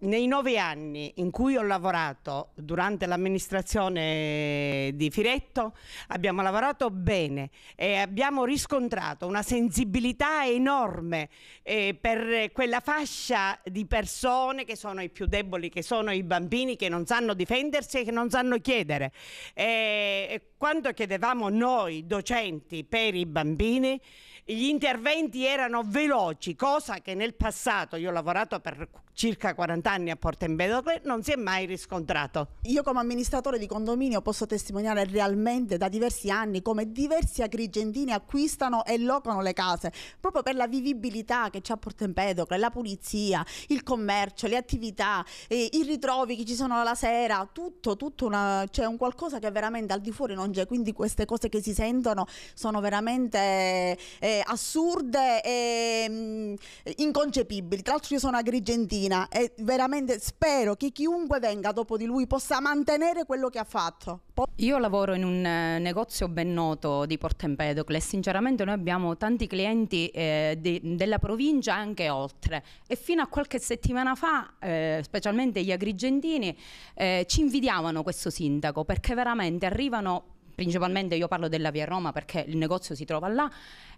Nei nove anni in cui ho lavorato durante l'amministrazione di Firetto abbiamo lavorato bene e abbiamo riscontrato una sensibilità enorme eh, per quella fascia di persone che sono i più deboli, che sono i bambini che non sanno difendersi e che non sanno chiedere. Eh, quando chiedevamo noi docenti per i bambini, gli interventi erano veloci, cosa che nel passato, io ho lavorato per circa 40 anni a Porto Empedocle, non si è mai riscontrato. Io come amministratore di condominio posso testimoniare realmente da diversi anni come diversi agrigentini acquistano e locano le case, proprio per la vivibilità che c'è a Porto Empedocle, la pulizia, il commercio, le attività, eh, i ritrovi che ci sono la sera, tutto, tutto c'è cioè un qualcosa che veramente al di fuori non piange, quindi queste cose che si sentono sono veramente eh, assurde e mh, mm, inconcepibili. Tra l'altro io sono agrigentina e veramente spero che chiunque venga dopo di lui possa mantenere quello che ha fatto. io lavoro in un eh, negozio ben noto di Porto Empedocle e sinceramente noi abbiamo tanti clienti eh, de della provincia e anche oltre e fino a qualche settimana fa, eh, specialmente gli agrigentini, eh, ci invidiavano questo sindaco perché veramente arrivano principalmente io parlo della Via Roma perché il negozio si trova là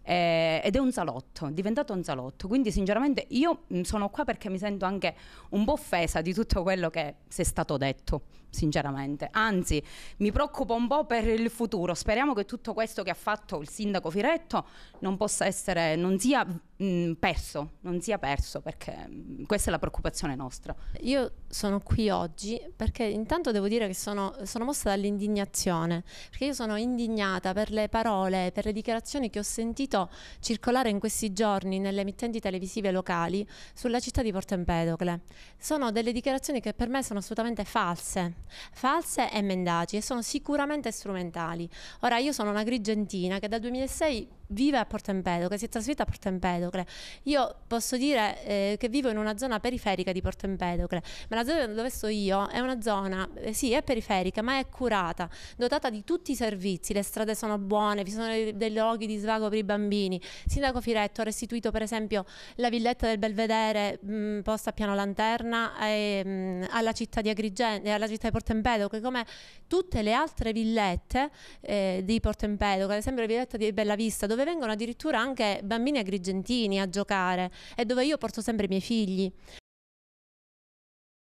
eh, ed è un salotto, è diventato un salotto, quindi sinceramente io mm, sono qua perché mi sento anche un po' offesa di tutto quello che si è stato detto, sinceramente, anzi mi preoccupo un po' per il futuro, speriamo che tutto questo che ha fatto il sindaco Firetto non possa essere, non sia mh, mm, perso, non sia perso, perché mh, mm, questa è la preoccupazione nostra. Io sono qui oggi perché intanto devo dire che sono, sono mossa dall'indignazione, perché io sono indignata per le parole, per le dichiarazioni che ho sentito circolare in questi giorni nelle emittenti televisive locali sulla città di Porto Empedocle. Sono delle dichiarazioni che per me sono assolutamente false, false e mendaci e sono sicuramente strumentali. Ora io sono una grigentina che da 2006 vive a Porto Empedocle, si è trasferita a Porto Empedocle. Io posso dire eh, che vivo in una zona periferica di Porto Empedocle, ma la zona dove sto io è una zona, eh, sì, è periferica, ma è curata, dotata di tutti i servizi, le strade sono buone, ci sono dei, luoghi di svago per i bambini. Sindaco Firetto ha restituito per esempio la villetta del Belvedere mh, mm, posta a Piano Lanterna e, ehm, mh, alla città di Agrigento eh, alla città di Porto Empedocle, come tutte le altre villette eh, di Porto Empedocle, ad esempio la villetta di Bella Vista, dove dove vengono addirittura anche bambini agrigentini a giocare e dove io porto sempre i miei figli.